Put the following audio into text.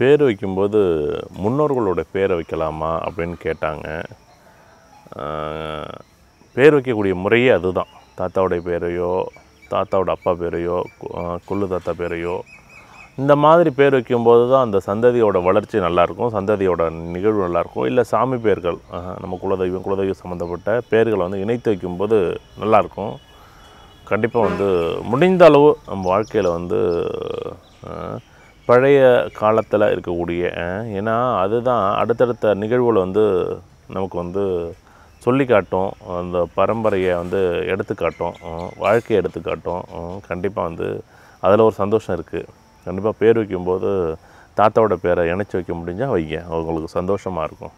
பேர் வைக்கும்போது முன்னோர்களோட பேரை வைக்கலாமா அப்படின்னு கேட்டாங்க பேர் வைக்கக்கூடிய முறையே அதுதான் தாத்தாவுடைய பேரையோ தாத்தாவோட அப்பா பேரையோ கொள்ளு தாத்தா பேரையோ இந்த மாதிரி பேர் வைக்கும்போது தான் அந்த சந்ததியோட வளர்ச்சி நல்லாயிருக்கும் சந்ததியோட நிகழ்வு நல்லாயிருக்கும் இல்லை சாமி பேர்கள் நம்ம குலதெய்வம் குலதெய்வம் சம்மந்தப்பட்ட பேர்களை வந்து இணைத்து வைக்கும்போது நல்லாயிருக்கும் கண்டிப்பாக வந்து முடிந்த அளவு நம்ம வாழ்க்கையில் வந்து பழைய காலத்தில் இருக்கக்கூடிய ஏன்னா அதுதான் அடுத்தடுத்த நிகழ்வுகள் வந்து நமக்கு வந்து சொல்லி காட்டும் அந்த பரம்பரையை வந்து எடுத்துக்காட்டும் வாழ்க்கையை எடுத்துக்காட்டும் கண்டிப்பாக வந்து அதில் ஒரு சந்தோஷம் இருக்குது கண்டிப்பாக பேர் வைக்கும்போது தாத்தாவோட பேரை இணைச்சி வைக்க முடிஞ்சால் வைங்க அவங்களுக்கு சந்தோஷமாக இருக்கும்